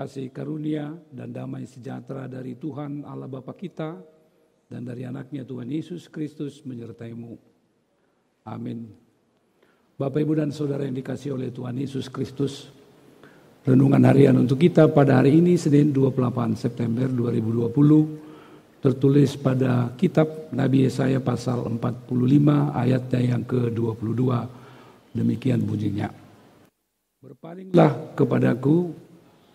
kasih karunia dan damai sejahtera dari Tuhan Allah Bapa kita dan dari anaknya Tuhan Yesus Kristus menyertaimu. Amin. Bapak Ibu dan Saudara yang dikasih oleh Tuhan Yesus Kristus, renungan harian untuk kita pada hari ini Senin 28 September 2020 tertulis pada kitab Nabi Yesaya pasal 45 ayatnya yang ke-22. Demikian bunyinya. Berpalinglah kepadaku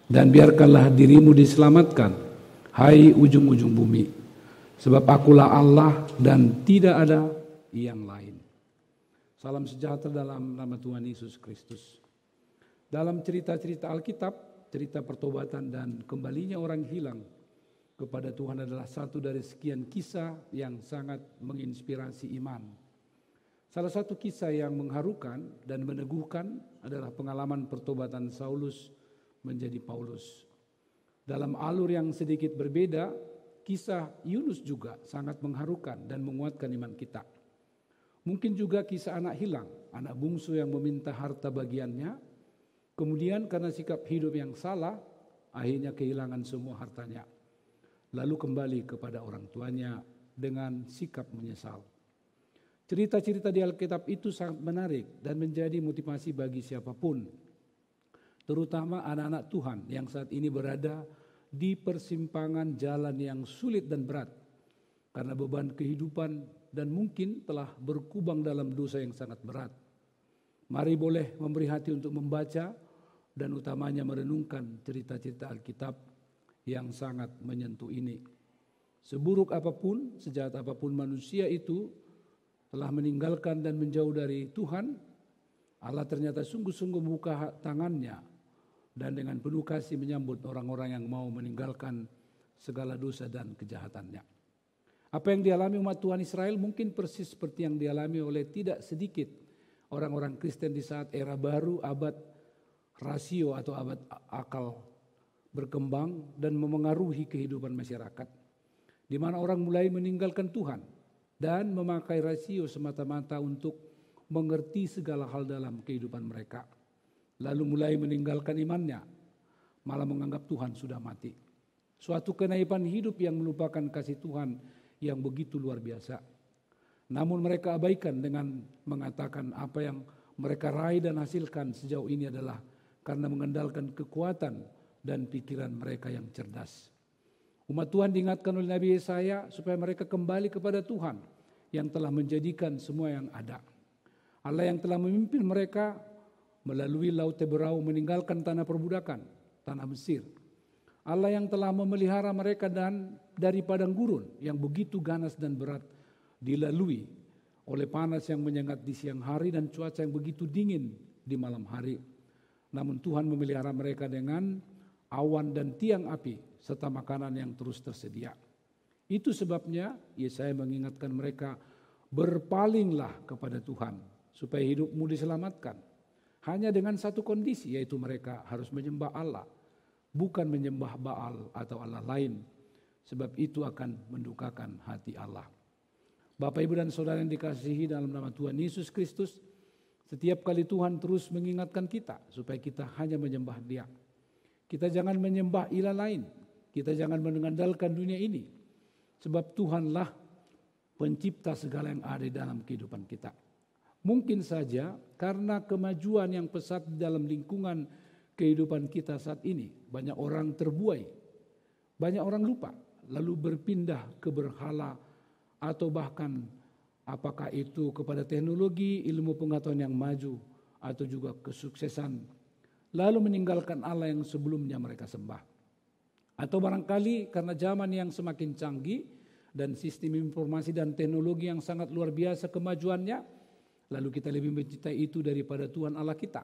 dan biarkanlah dirimu diselamatkan, hai ujung-ujung bumi, sebab akulah Allah dan tidak ada yang lain. Salam sejahtera dalam nama Tuhan Yesus Kristus. Dalam cerita-cerita Alkitab, cerita pertobatan dan kembalinya orang hilang kepada Tuhan adalah satu dari sekian kisah yang sangat menginspirasi iman. Salah satu kisah yang mengharukan dan meneguhkan adalah pengalaman pertobatan Saulus menjadi Paulus. Dalam alur yang sedikit berbeda, kisah Yunus juga sangat mengharukan dan menguatkan iman kita. Mungkin juga kisah anak hilang, anak bungsu yang meminta harta bagiannya, kemudian karena sikap hidup yang salah, akhirnya kehilangan semua hartanya. Lalu kembali kepada orang tuanya dengan sikap menyesal. Cerita-cerita di Alkitab itu sangat menarik dan menjadi motivasi bagi siapapun terutama anak-anak Tuhan yang saat ini berada di persimpangan jalan yang sulit dan berat karena beban kehidupan dan mungkin telah berkubang dalam dosa yang sangat berat. Mari boleh memberi hati untuk membaca dan utamanya merenungkan cerita-cerita Alkitab yang sangat menyentuh ini. Seburuk apapun, sejahat apapun manusia itu telah meninggalkan dan menjauh dari Tuhan, Allah ternyata sungguh-sungguh membuka tangannya dan dengan penuh kasih menyambut orang-orang yang mau meninggalkan segala dosa dan kejahatannya. Apa yang dialami umat Tuhan Israel mungkin persis seperti yang dialami oleh tidak sedikit orang-orang Kristen di saat era baru abad rasio atau abad akal berkembang dan memengaruhi kehidupan masyarakat. Di mana orang mulai meninggalkan Tuhan dan memakai rasio semata-mata untuk mengerti segala hal dalam kehidupan mereka lalu mulai meninggalkan imannya, malah menganggap Tuhan sudah mati. Suatu kenaipan hidup yang melupakan kasih Tuhan yang begitu luar biasa. Namun mereka abaikan dengan mengatakan apa yang mereka raih dan hasilkan sejauh ini adalah karena mengandalkan kekuatan dan pikiran mereka yang cerdas. Umat Tuhan diingatkan oleh Nabi Yesaya supaya mereka kembali kepada Tuhan yang telah menjadikan semua yang ada. Allah yang telah memimpin mereka melalui Laut Teberau meninggalkan tanah perbudakan, tanah Mesir. Allah yang telah memelihara mereka dan dari padang gurun yang begitu ganas dan berat dilalui oleh panas yang menyengat di siang hari dan cuaca yang begitu dingin di malam hari. Namun Tuhan memelihara mereka dengan awan dan tiang api serta makanan yang terus tersedia. Itu sebabnya Yesaya mengingatkan mereka berpalinglah kepada Tuhan supaya hidupmu diselamatkan hanya dengan satu kondisi yaitu mereka harus menyembah Allah. Bukan menyembah Baal atau Allah lain. Sebab itu akan mendukakan hati Allah. Bapak ibu dan saudara yang dikasihi dalam nama Tuhan Yesus Kristus. Setiap kali Tuhan terus mengingatkan kita supaya kita hanya menyembah dia. Kita jangan menyembah ilah lain. Kita jangan mengandalkan dunia ini. Sebab Tuhanlah pencipta segala yang ada di dalam kehidupan kita. Mungkin saja karena kemajuan yang pesat di dalam lingkungan kehidupan kita saat ini, banyak orang terbuai, banyak orang lupa, lalu berpindah ke berhala atau bahkan apakah itu kepada teknologi, ilmu pengetahuan yang maju atau juga kesuksesan lalu meninggalkan Allah yang sebelumnya mereka sembah. Atau barangkali karena zaman yang semakin canggih dan sistem informasi dan teknologi yang sangat luar biasa kemajuannya, Lalu kita lebih mencintai itu daripada Tuhan Allah kita.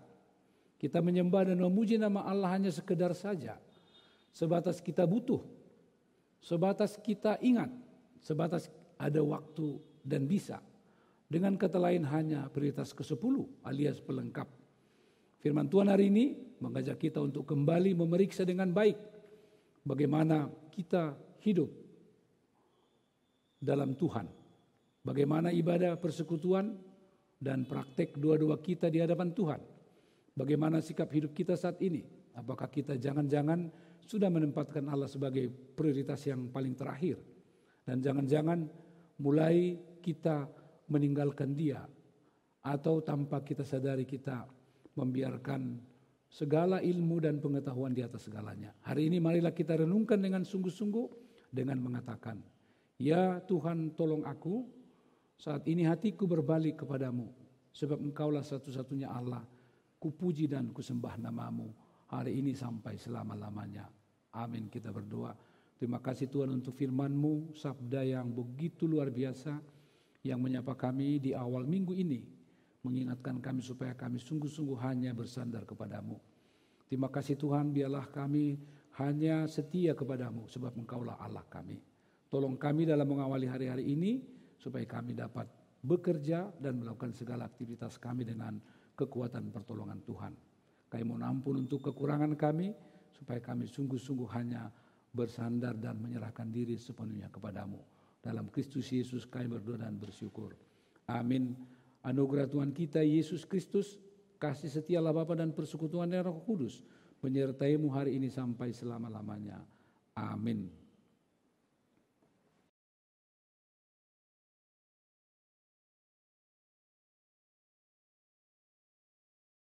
Kita menyembah dan memuji nama Allah hanya sekedar saja. Sebatas kita butuh. Sebatas kita ingat. Sebatas ada waktu dan bisa. Dengan kata lain hanya prioritas ke-10 alias pelengkap. Firman Tuhan hari ini mengajak kita untuk kembali memeriksa dengan baik bagaimana kita hidup dalam Tuhan. Bagaimana ibadah persekutuan dan praktek dua-dua kita di hadapan Tuhan. Bagaimana sikap hidup kita saat ini? Apakah kita jangan-jangan sudah menempatkan Allah sebagai prioritas yang paling terakhir? Dan jangan-jangan mulai kita meninggalkan dia atau tanpa kita sadari kita membiarkan segala ilmu dan pengetahuan di atas segalanya. Hari ini marilah kita renungkan dengan sungguh-sungguh dengan mengatakan, "Ya Tuhan, tolong aku saat ini hatiku berbalik kepadamu, sebab engkaulah satu-satunya Allah. Kupuji dan kusembah namamu hari ini sampai selama-lamanya. Amin kita berdoa. Terima kasih Tuhan untuk firmanmu, sabda yang begitu luar biasa yang menyapa kami di awal minggu ini. Mengingatkan kami supaya kami sungguh-sungguh hanya bersandar kepadamu. Terima kasih Tuhan biarlah kami hanya setia kepadamu sebab engkaulah Allah kami. Tolong kami dalam mengawali hari-hari ini supaya kami dapat bekerja dan melakukan segala aktivitas kami dengan kekuatan pertolongan Tuhan. Kami mohon ampun untuk kekurangan kami, supaya kami sungguh-sungguh hanya bersandar dan menyerahkan diri sepenuhnya kepadamu. Dalam Kristus Yesus kami berdoa dan bersyukur. Amin. Anugerah Tuhan kita Yesus Kristus, kasih setia Allah Bapa dan persekutuan dengan Roh Kudus menyertaimu hari ini sampai selama-lamanya. Amin.